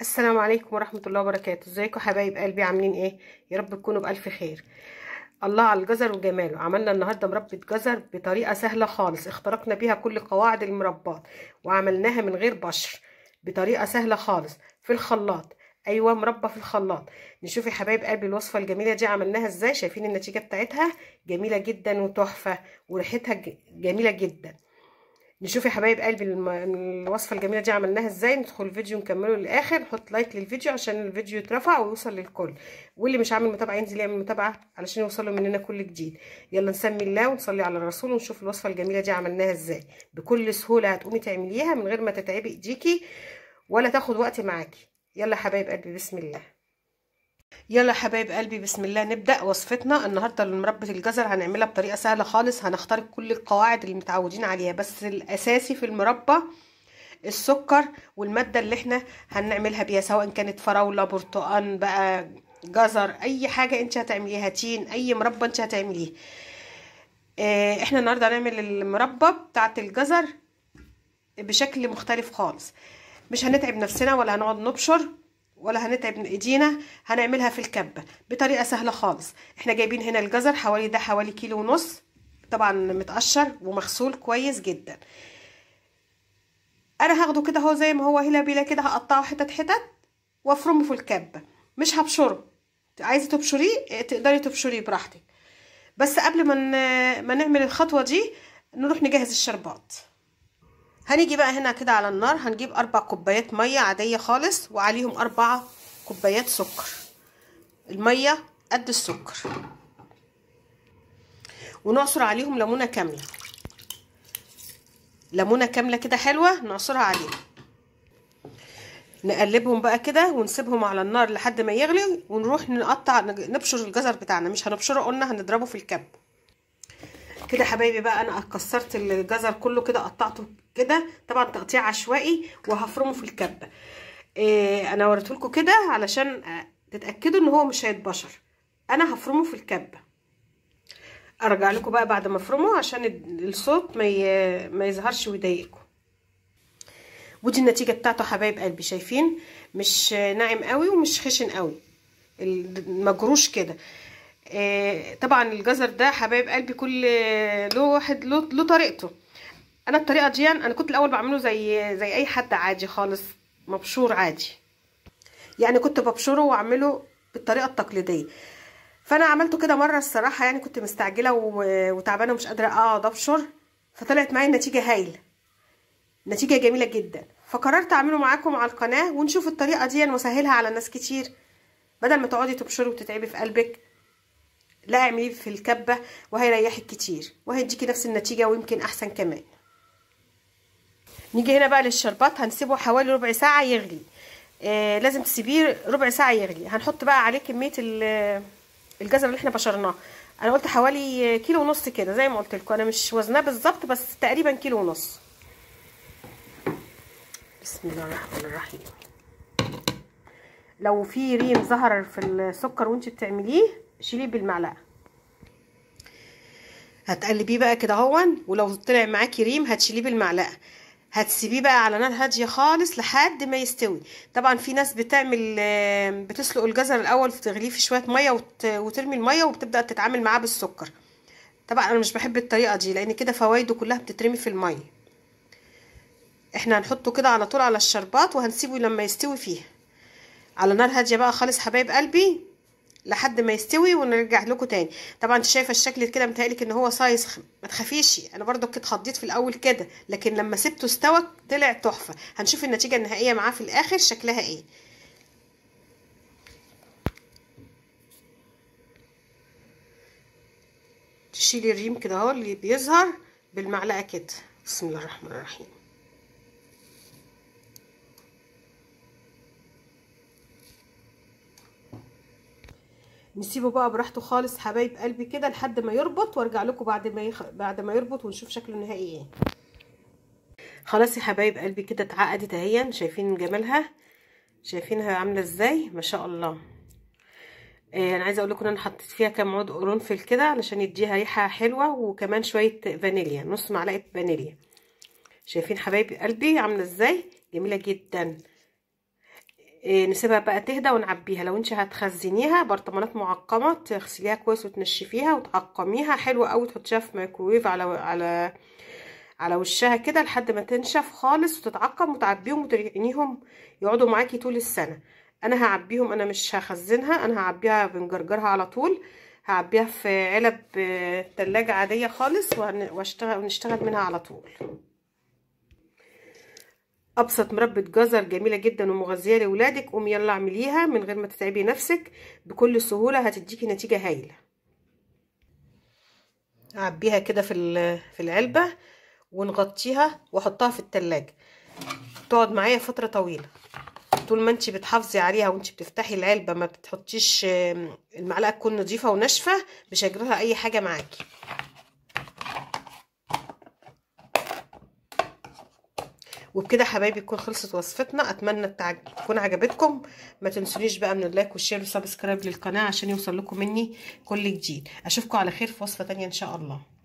السلام عليكم ورحمة الله وبركاته ازيكم حبايب قلبي عاملين ايه يا رب تكونوا بألف خير الله على الجزر وجماله عملنا النهاردة مربى جزر بطريقة سهلة خالص اخترقنا بيها كل قواعد المربات وعملناها من غير بشر بطريقة سهلة خالص في الخلاط ايوه مربى في الخلاط نشوف يا حبايب قلبي الوصفة الجميلة دي عملناها ازاي شايفين النتيجة بتاعتها جميلة جدا وتحفة وريحتها جميلة جدا نشوف يا حبايب قلبي الوصفه الجميله دي عملناها ازاي ندخل الفيديو نكمله للاخر نحط لايك للفيديو عشان الفيديو يترفع ويوصل للكل واللي مش عامل متابعه ينزل يعمل متابعه علشان يوصلوا مننا كل جديد يلا نسمي الله ونصلي على الرسول ونشوف الوصفه الجميله دي عملناها ازاي بكل سهوله هتقومي تعمليها من غير ما تتعبي ايديكي ولا تاخد وقت معاكي يلا حبايب قلبي بسم الله يلا حبايب قلبي بسم الله نبدأ وصفتنا النهاردة المربى الجزر هنعملها بطريقة سهلة خالص هنختار كل القواعد اللي متعودين عليها بس الأساسي في المربى السكر والمادة اللي احنا هنعملها بيها سواء كانت فراولة برتقان بقى جزر اي حاجة انت هتعمليها تين اي مربى انت هتعمليه آه، احنا النهاردة هنعمل المربى بتاعة الجزر بشكل مختلف خالص مش هنتعب نفسنا ولا هنقعد نبشر ولا هنتعب ايدينا هنعملها في الكبه بطريقه سهله خالص احنا جايبين هنا الجزر حوالي ده حوالي كيلو ونص طبعا متقشر ومغسول كويس جدا انا هاخده كده اهو زي ما هو هلا بيلا كده هقطعه حتت حتت وافرمه في الكبه مش هبشره عايزه تبشريه تقدري تبشريه براحتك بس قبل ما ما نعمل الخطوه دي نروح نجهز الشربات هنيجي بقى هنا كده على النار هنجيب اربع كوبايات ميه عاديه خالص وعليهم اربعه كوبايات سكر الميه قد السكر ونعصر عليهم ليمونه كامله ليمونه كامله كده حلوه نعصرها عليهم نقلبهم بقى كده ونسيبهم على النار لحد ما يغلي ونروح نقطع نبشر الجزر بتاعنا مش هنبشره قلنا هنضربه في الكب كده حبايبي بقى انا كسرت الجزر كله كده قطعته كده طبعا تقطيع عشوائي وهفرمه في الكبه إيه انا وريتهولكوا كده علشان آه، تتاكدوا ان هو مش هيتبشر انا هفرمه في الكبه ارجع لكم بقى بعد ما افرمه عشان الصوت ما ي... ما يظهرش ويضايقكم ودي النتيجه بتاعته حبايب قلبي شايفين مش ناعم قوي ومش خشن قوي مجروش كده إيه، طبعا الجزر ده حبايب قلبي كل له واحد له طريقته انا الطريقه دي انا كنت الاول بعمله زي زي اي حد عادي خالص مبشور عادي يعني كنت ببشره واعمله بالطريقه التقليديه فانا عملته كده مره الصراحه يعني كنت مستعجله وتعبانه ومش قادره اقعد ابشر فطلعت معايا النتيجه هايله نتيجه جميله جدا فقررت اعمله معاكم على القناه ونشوف الطريقه دي وسهلها على ناس كتير بدل ما تقعدي تبشري وتتعبي في قلبك لا اعمليه في الكبه وهيريحك كتير وهيديكي نفس النتيجه ويمكن احسن كمان نيجي هنا بقى للشربات هنسيبه حوالي ربع ساعه يغلي آه لازم تسيبيه ربع ساعه يغلي هنحط بقى عليه كميه الجزر اللي احنا بشرناه انا قلت حوالي كيلو ونص كده زي ما قلت لكم انا مش وزناه بالظبط بس تقريبا كيلو ونص بسم الله الرحمن الرحيم لو في ريم ظهر في السكر وانت بتعمليه شيليه بالمعلقه هتقلبيه بقى كده اهون ولو طلع معاكي ريم هتشيليه بالمعلقه هتسيبيه بقى على نار هاديه خالص لحد ما يستوي طبعا في ناس بتعمل بتسلق الجزر الاول وتغليه في شويه ميه وترمي الميه وبتبدا تتعامل معاه بالسكر طبعا انا مش بحب الطريقه دي لان كده فوائده كلها بتترمي في الميه احنا هنحطه كده على طول على الشربات وهنسيبه لما يستوي فيها على نار هاديه بقى خالص حبايب قلبي لحد ما يستوي ونرجع لكم تاني طبعا انت شايفه الشكل كده متهيألك ان هو صايص ما تخافيش انا برضو كنت خضيت في الاول كده لكن لما سبته استوى طلع تحفه هنشوف النتيجه النهائيه معاه في الاخر شكلها ايه تشيلي الريم كده اهو اللي بيظهر بالمعلقه كده بسم الله الرحمن الرحيم نسيبه بقى براحته خالص حبايب قلبي كده لحد ما يربط وارجع لكم بعد ما يخ... بعد ما يربط ونشوف شكله النهائي ايه خلاص يا حبايب قلبي كده اتعقدت اهي شايفين جمالها شايفينها عامله ازاي ما شاء الله آه انا عايزه اقول لكم ان انا حطيت فيها كام عود قرنفل كده علشان يديها ريحه حلوه وكمان شويه فانيليا نص معلقه فانيليا شايفين حبايب قلبي عامله ازاي جميله جدا إيه، نسيبها بقى تهدى ونعبيها لو انت هتخزنيها برطمانات معقمه تغسليها كويس وتنشفيها وتعقميها حلوه قوي تحطيها في ميكروويف على على على وشها كده لحد ما تنشف خالص وتتعقم وتعبيهم وترقنيهم يقعدوا معاكي طول السنه انا هعبيهم انا مش هخزنها انا هعبيها بنجرجرها على طول هعبيها في علب آه، تلاجة عادية خالص وهنشتغل ونشتغل منها على طول ابسط مربى جزر جميله جدا ومغذيه لاولادك قومي يلا اعمليها من غير ما تتعبي نفسك بكل سهوله هتديكي نتيجه هايله اعبيها كده في في العلبه ونغطيها واحطها في التلاجة تقعد معايا فتره طويله طول ما انت بتحافظي عليها وانت بتفتحي العلبه ما بتحطيش المعلقه تكون نظيفه وناشفه مش هيجرالها اي حاجه معاكي وبكده حبايبي تكون خلصت وصفتنا اتمنى تكون عجبتكم ما تنسونيش بقى من اللايك والشير والسبسكرايب للقناه عشان يوصل لكم مني كل جديد اشوفكم على خير في وصفه تانية ان شاء الله